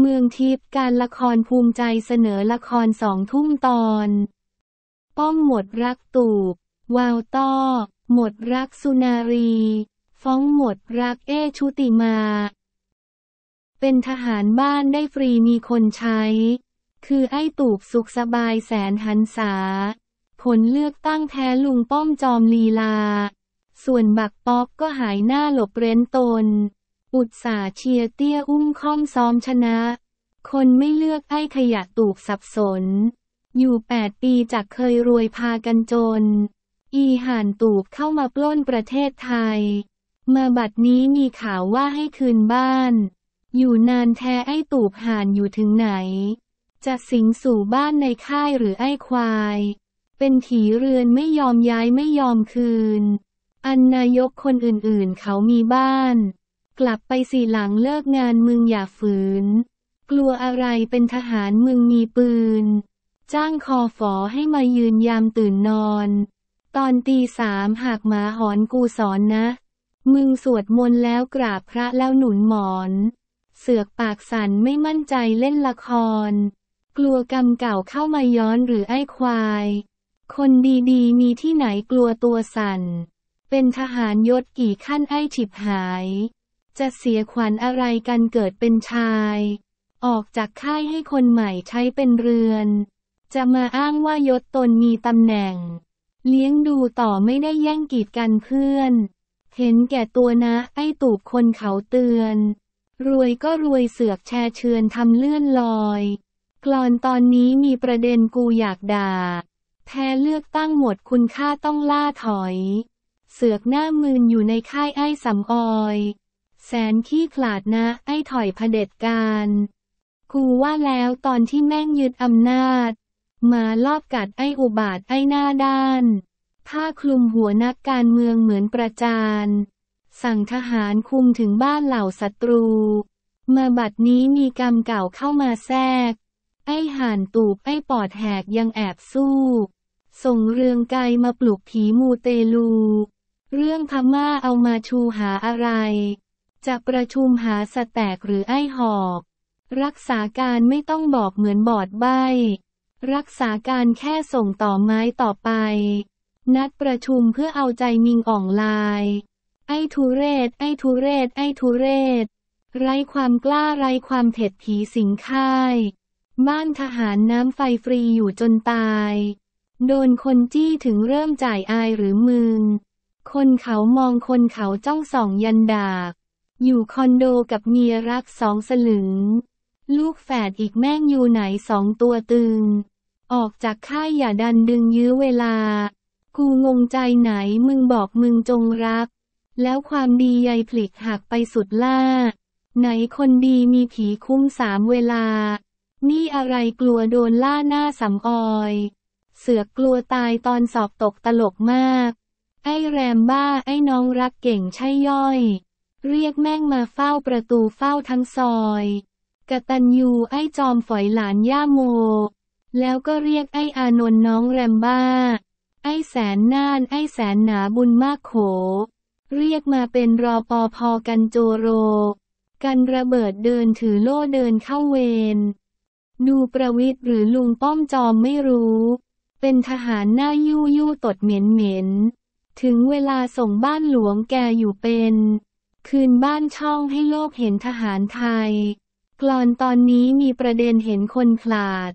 เมืองทิพย์การละครภูมิใจเสนอละครสองทุ่มตอน ป้องหมดรักตูบวาวต้อหมดรักสุนารี ฟ้องหมดรักเอชุติมา เป็นทหารบ้านได้ฟรีมีคนใช้ คือไอ้ตูบสุขสบายแสนหันษา ผลเลือกตั้งแท้ลุงป้อมจอมลีลา ส่วนบักป๊อกก็หายหน้าหลบเร้นตนอุตสาเชียเตี้ยอุ้มค่อมซ้อมชนะ คนไม่เลือกไอ้ขยะตูกสับสน อยู่แปดปีจากเคยรวยพากันจน อีห่านตูบเข้ามาปล้นประเทศไทย มาบัดนี้มีข่าวว่าให้คืนบ้าน อยู่นานแท้ไอ้ตูบห่านอยู่ถึงไหน จะสิงสู่บ้านในค่ายหรือไอ้ควาย เป็นถีเรือนไม่ยอมย้ายไม่ยอมคืน อันนายกคนอื่นๆเขามีบ้านกลับไปสี่หลังเลิกงานมึงอย่าฝืน กลัวอะไรเป็นทหารมึงมีปืน จ้างคอฝอให้มายืนยามตื่นนอน ตอนตีสามหากหมาหอนกูสอนนะ มึงสวดมนต์แล้วกราบพระแล้วหนุนหมอน เสือกปากสันไม่มั่นใจเล่นละคร กลัวกรรมเก่าเข้ามาย้อนหรือไอ้ควาย คนดีๆ มีที่ไหนกลัวตัวสันเป็นทหารยศกี่ขั้นไอ้ฉิบหายจะเสียขวัญอะไรกันเกิดเป็นชาย ออกจากค่ายให้คนใหม่ใช้เป็นเรือน จะมาอ้างว่ายศตนมีตำแหน่ง เลี้ยงดูต่อไม่ได้แย่งกีดกันเพื่อน เห็นแก่ตัวนะไอ้ตูบคนเขาเตือน รวยก็รวยเสือกแชร์เชิญทำเลื่อนลอย กลอนตอนนี้มีประเด็นกูอยากด่าแพ้เลือกตั้งหมดคุณค่าต้องล่าถอย เสือกหน้ามืนอยู่ในค่ายไอ้สำออยแสนขี้ขลาดนะไอ้ถอยเผด็จการกูว่าแล้วตอนที่แม่งยึดอำนาจ มาลอบกัดไอ้อุบาทไอ้หน้าด้าน ผ้าคลุมหัวนักการเมืองเหมือนประจาน สั่งทหารคุมถึงบ้านเหล่าศัตรู มาบัดนี้มีกรรมเก่าเข้ามาแทรก ไอ้ห่านตูบไอ้ปอดแหกยังแอบสู้ ส่งเรืองไกลมาปลุกผีมูเตลู เรื่องพม่าเอามาชูหาอะไรจะประชุมหาสแตกหรือไอหอก รักษาการไม่ต้องบอกเหมือนบอดใบรักษาการแค่ส่งต่อไม้ต่อไป นัดประชุมเพื่อเอาใจมิงอ่องลายไอทุเรศไอทุเรศไอทุเรศไร้ความกล้าไร้ความเผ็ดผีสิงค่ายบ้านทหารน้ำไฟฟรีอยู่จนตาย โดนคนจี้ถึงเริ่มจ่ายอายหรือมึงคนเขามองคนเขาจ้องส่องยันดากอยู่คอนโดกับเมียรักสองสลึงลูกแฝดอีกแม่งอยู่ไหนสองตัวตึงออกจากค่ายอย่าดันดึงยื้อเวลา กูงงใจไหนมึงบอกมึงจงรัก แล้วความดีใยพลิกหักไปสุดล่า ไหนคนดีมีผีคุ้มสามเวลา นี่อะไรกลัวโดนล่าหน้าสำออย เสือกกลัวตายตอนสอบตกตลกมาก ไอ้แรมบ้าไอ้น้องรักเก่งใช่ย่อยเรียกแม่งมาเฝ้าประตูเฝ้าทั้งซอย กตัญยูไอ้จอมฝอยหลานย่าโม แล้วก็เรียกไอ้อานนท์น้องแรมบ้า ไอ้แสนน่านไอ้แสนหนาบุญมากโข เรียกมาเป็นรอปอพอกันโจโร กันระเบิดเดินถือโล่เดินเข้าเวรดูประวิทย์หรือลุงป้อมจอมไม่รู้ เป็นทหารหน้ายู่ยู่ตดเหม็นเหม็นถึงเวลาส่งบ้านหลวงแกอยู่เป็นคืนบ้านช่องให้โลกเห็นทหารไทย กลอนตอนนี้มีประเด็นเห็นคนขลาด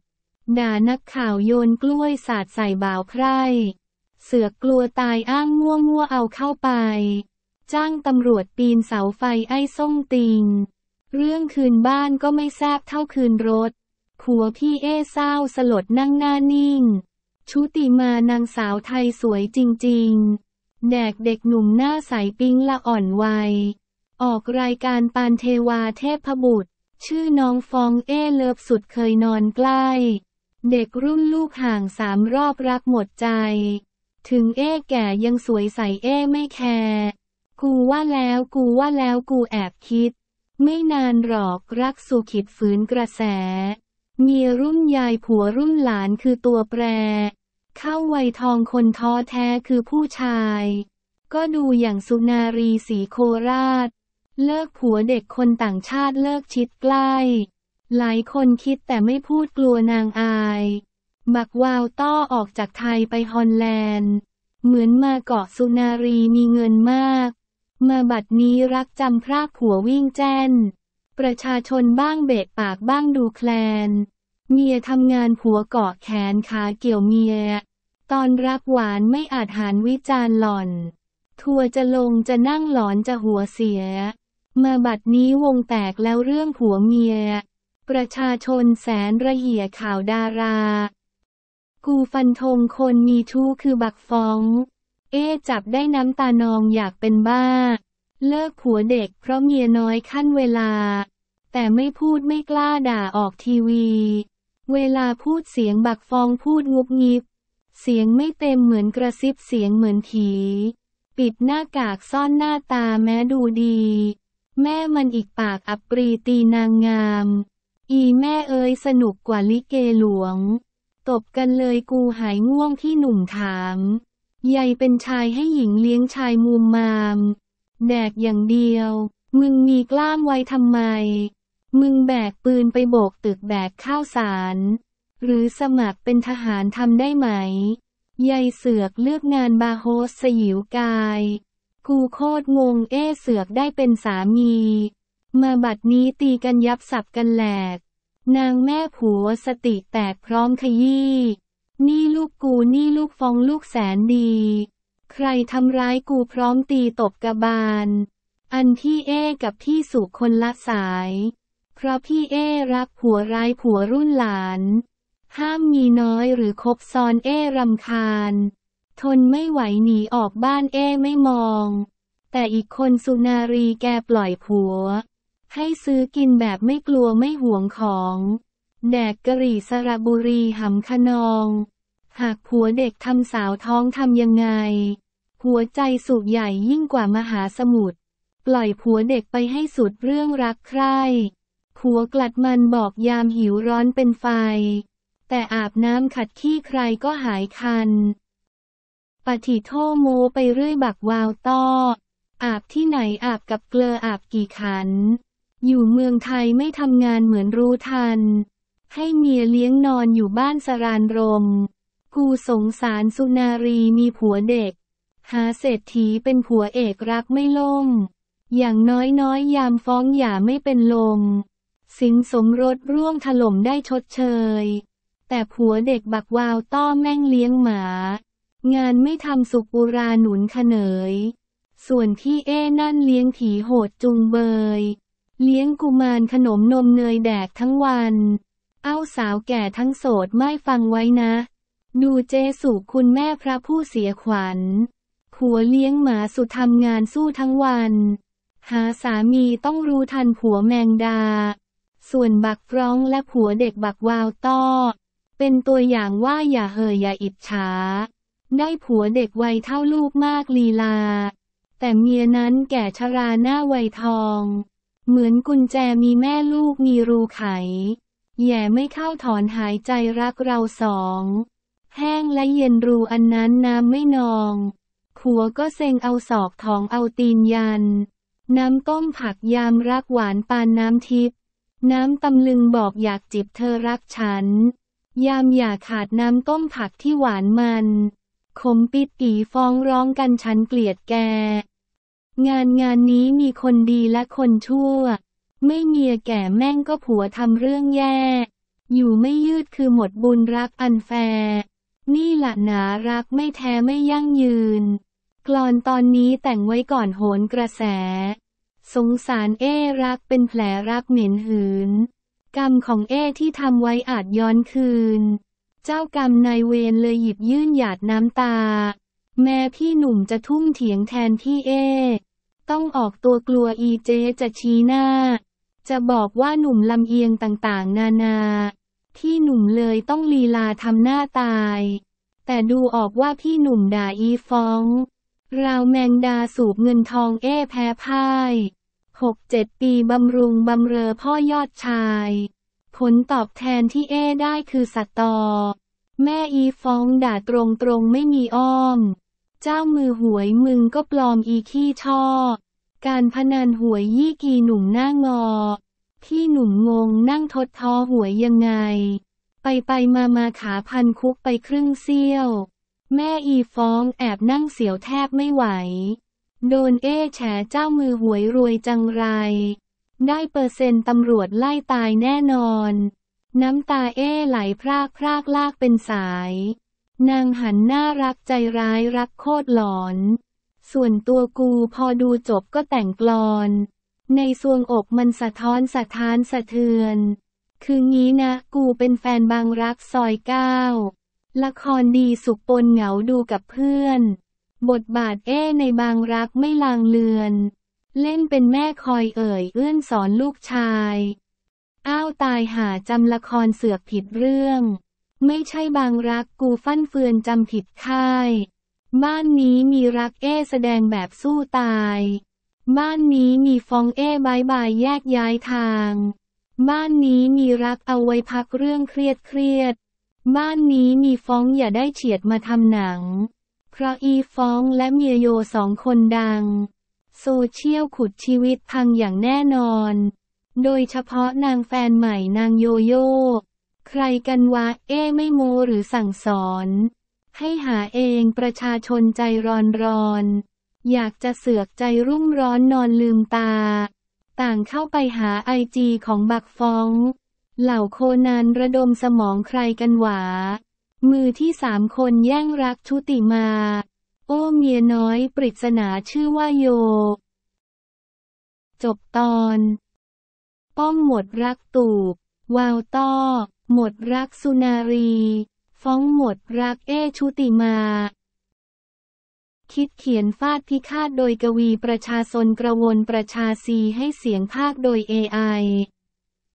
ด่านักข่าวโยนกล้วยสาดใส่บ่าวไพร่เสือกกลัวตายอ้างง่วงง่วเอาเข้าไป จ้างตำรวจปีนเสาไฟไอ้ส้งติง เรื่องคืนบ้านก็ไม่แซบเท่าคืนรถขัวพี่เอ้เศร้าสลดนั่งหน้านิ่ง ชุติมานางสาวไทยสวยจริงๆแดกเด็กหนุ่มหน้าใสปิ้งละอ่อนวัยออกรายการปานเทวาเทพบุตร ชื่อน้องฟองเอ้เลิฟสุดเคยนอนใกล้ เด็กรุ่นลูกห่างสามรอบรักหมดใจ ถึงเอ้แก่ยังสวยใสเอ้ไม่แคร์กูว่าแล้วกูว่าแล้วกูแอบคิด ไม่นานหรอกรักสุขิดฝืนกระแส มีรุ่นยาย ผัวรุ่นหลานคือตัวแปร เข้าวัยทองคนท้อแท้คือผู้ชาย ก็ดูอย่างสุนารีสีโคราชเลิกผัวเด็กคนต่างชาติเลิกชิดใกล้ หลายคนคิดแต่ไม่พูดกลัวนางอาย บักวาวต้อออกจากไทยไปฮอลแลนด์ เหมือนมาเกาะสุนารีมีเงินมากมาบัดนี้รักจำพระผัววิ่งแจ้นประชาชนบ้างเบะปากบ้างดูแคลน เมียทำงาน ผัวเกาะแขนขาเกี่ยวเมีย ตอนรัก หวานไม่อาจหารวิจารหล่อน ทัวจะลงจะนั่งหลอนจะหัวเสียมาบัดนี้วงแตกแล้วเรื่องผัวเมีย ประชาชนแสนระเหี่ยข่าวดารา กูฟันธงคนมีชู้คือบักฟอง เอจับได้น้ำตานองอยากเป็นบ้า เลิกผัวเด็กเพราะเมียน้อยขั้นเวลา แต่ไม่พูดไม่กล้าด่าออกทีวี เวลาพูดเสียงบักฟองพูดงุบงิบ เสียงไม่เต็มเหมือนกระซิบเสียงเหมือนผีปิดหน้ากากซ่อนหน้าตาแม้ดูดีแม่มันอีกปากอับปรีตีนางงาม อีแม่เอ้ยสนุกกว่าลิเกหลวง ตบกันเลยกูหายง่วงที่หนุ่มถามยายเป็นชายให้หญิงเลี้ยงชายมุมมาม แดกอย่างเดียว มึงมีกล้ามไว้ทำไม มึงแบกปืนไปโบกตึกแบกข้าวสาร หรือสมัครเป็นทหารทำได้ไหมยายเสือกเลือกงานบาโฮสยิวกายกูโคตรงงเอเสือกได้เป็นสามี มาบัดนี้ตีกันยับสับกันแหลก นางแม่ผัวสติแตกพร้อมขยี้นี่ลูกกูนี่ลูกฟองลูกแสนดี ใครทำร้ายกูพร้อมตีตบกระบาล อันพี่เอกับพี่สุคนละสาย เพราะพี่เอรักผัวร้ายผัวรุ่นหลาน ห้ามมีน้อยหรือคบซ้อนเอรำคาญทนไม่ไหวหนีออกบ้านเอ้ไม่มอง แต่อีกคนสุนารีแกปล่อยผัว ให้ซื้อกินแบบไม่กลัวไม่ห่วงของ แดกกะหรี่สระบุรีหำขนอง หากผัวเด็กทำสาวท้องทำยังไง หัวใจสูบใหญ่ยิ่งกว่ามหาสมุทรปล่อยผัวเด็กไปให้สุดเรื่องรักใคร่ผัวกลัดมันบอกยามหิวร้อนเป็นไฟ แต่อาบน้ำขัดขี้ใครก็หายคันปฏิโทโมไปเรื่อยบักวาวต้อ อาบที่ไหนอาบกับเกลืออาบกี่ขัน อยู่เมืองไทยไม่ทำงานเหมือนรู้ทัน ให้เมียเลี้ยงนอนอยู่บ้านสรานรม กูสงสารสุนารีมีผัวเด็ก หาเศรษฐีเป็นผัวเอกรักไม่ลงอย่างน้อยๆยยามฟ้องอย่าไม่เป็นลม สินสมรสร่วงถล่มได้ชดเชย แต่ผัวเด็กบักวาวต้อแม่งเลี้ยงหมางานไม่ทำสุกุราหนุนขนย ส่วนพี่เอ้นั่นเลี้ยงถีโหดจุงเบย เลี้ยงกุมารขนมนมเนยแดกทั้งวัน เอาสาวแก่ทั้งโสดไม่ฟังไว้นะ ดูเจสุคุณแม่พระผู้เสียขวัญ ผัวเลี้ยงหมาสุดทำงานสู้ทั้งวัน หาสามีต้องรู้ทันผัวแมงดา ส่วนบักฟร้องและผัวเด็กบักวาวต้อเป็นตัวอย่างว่าอย่าเหยออย่าอิจฉาได้ผัวเด็กวัยเท่าลูกมากลีลา แต่เมียนั้นแก่ชราหน้าวัยทอง เหมือนกุญแจมีแม่ลูกมีรูไขแย่ไม่เข้าถอนหายใจรักเราสอง แห้งและเย็นรูอันนั้นน้ำไม่นอง ผัวก็เซ็งเอาศอกทองเอาตีนยัน น้ำต้มผักยามรักหวานปานน้ำทิพย์น้ำตำลึงบอกอยากจิบเธอรักฉัน ยามอย่าขาดน้ำต้มผักที่หวานมันขมปิดปีฟ้องร้องกันฉันเกลียดแก งานงานนี้มีคนดีและคนชั่ว ไม่เมียแก่แม่งก็ผัวทำเรื่องแย่ อยู่ไม่ยืดคือหมดบุญรักอันแฟ นี่หละหนารักไม่แท้ไม่ยั่งยืนกลอนตอนนี้แต่งไว้ก่อนโหนกระแส สงสารเอรักเป็นแผลรักเหม็นหืน กรรมของเอที่ทำไว้อาจย้อนคืนเจ้ากรรมนายเวรเลยหยิบยื่นหยาดน้ำตา แม่พี่หนุ่มจะทุ่มเถียงแทนพี่เอ ต้องออกตัวกลัวอีเจจะชี้หน้า จะบอกว่าหนุ่มลำเอียงต่างๆ นานาพี่หนุ่มเลยต้องลีลาทำหน้าตาย แต่ดูออกว่าพี่หนุ่มด่าอีฟ้องราวแมงดาสูบเงินทองเอ้แพ้พ่ายหกเจ็ดปีบำรุงบำเรอพ่อยอดชายผลตอบแทนที่เอ้ได้คือสตอแม่อีฟ้องด่าตรงตรงไม่มีอ้อม เจ้ามือหวยมึงก็ปลอมอีขี้ช่อ การพนันหวยยี่กีหนุ่มหน้างอที่หนุ่มงงนั่งทดท้อหวยยังไง ไปไปมามาขาพันคุกไปครึ่งเซี่ยว แม่อีฟ้องแอบนั่งเสียวแทบไม่ไหว โดนเอ้แฉเจ้ามือหวยรวยจังไรได้เปอร์เซ็นต์ตำรวจไล่ตายแน่นอน น้ำตาเอ้ไหลพรากพรากลากเป็นสาย นางหันน่ารักใจร้ายรักโคตรหลอน ส่วนตัวกูพอดูจบก็แต่งกลอน ในสวงอกมันสะท้อนสะท้านสะเทือน คืองี้นะ กูเป็นแฟนบางรักซอยเก้า ละครดีสุขปนเหงาดูกับเพื่อน บทบาทเอ้ในบางรักไม่ลางเลือนเล่นเป็นแม่คอยเอ่ยเอื้อนสอนลูกชาย อ้าวตายหาจำละครเสือกผิดเรื่อง ไม่ใช่บางรักกูฟั่นเฟือนจำผิดค่าย บ้านนี้มีรักเอแสดงแบบสู้ตาย บ้านนี้มีฟองเอบายบายแยกย้ายทาง บ้านนี้มีรักเอาไว้พักเรื่องเครียดเครียด บ้านนี้มีฟองอย่าได้เฉียดมาทำหนัง เพราะอีฟองและเมียโยสองคนดังโซเชียลขุดชีวิตพังอย่างแน่นอน โดยเฉพาะนางแฟนใหม่นางโยโย่ ใครกันวะเอ้ไม่โมหรือสั่งสอน ให้หาเองประชาชนใจร้อนร้อน อยากจะเสือกใจรุ่มร้อนนอนลืมตา ต่างเข้าไปหาไอจีของบักฟอง เหล่าโคนานระดมสมองใครกันหวา มือที่สามคนแย่งรักชุติมาโอ้เมียน้อยปริศนาชื่อว่าโยจบตอน ป้อมหมดรักตูบวาวต้อหมดรักสุนารี ฟ้องหมดรักเอชุติมา คิดเขียนฟาดพิฆาตโดยกวีประชาชนกระวนประชาซีให้เสียงภาคโดย AI